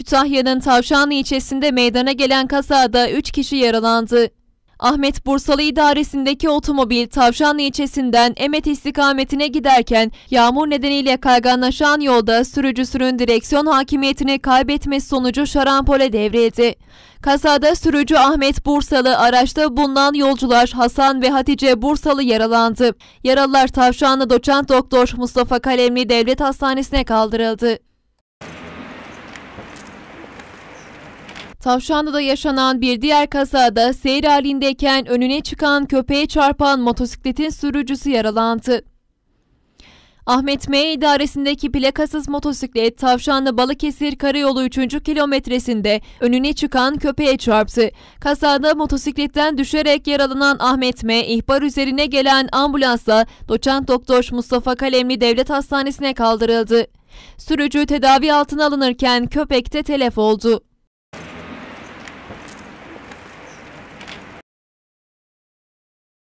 Kütahya'nın Tavşanlı ilçesinde meydana gelen kazada 3 kişi yaralandı. Ahmet Bursalı idaresindeki otomobil Tavşanlı ilçesinden Emet istikametine giderken yağmur nedeniyle kayganlaşan yolda sürücüsünün direksiyon hakimiyetini kaybetmesi sonucu şarampole devrildi. Kazada sürücü Ahmet Bursalı, araçta bulunan yolcular Hasan ve Hatice Bursalı yaralandı. Yaralılar Tavşanlı doçent doktor Mustafa Kalemli Devlet Hastanesi'ne kaldırıldı. Tavşan'da da yaşanan bir diğer kazada seyir halindeyken önüne çıkan köpeğe çarpan motosikletin sürücüsü yaralandı. Ahmet M. idaresindeki plakasız motosiklet Tavşanlı Balıkesir Karayolu 3. kilometresinde önüne çıkan köpeğe çarptı. Kaza'da motosikletten düşerek yaralanan Ahmet M. ihbar üzerine gelen ambulansla doçent doktor Mustafa Kalemli Devlet Hastanesi'ne kaldırıldı. Sürücü tedavi altına alınırken köpek de telef oldu.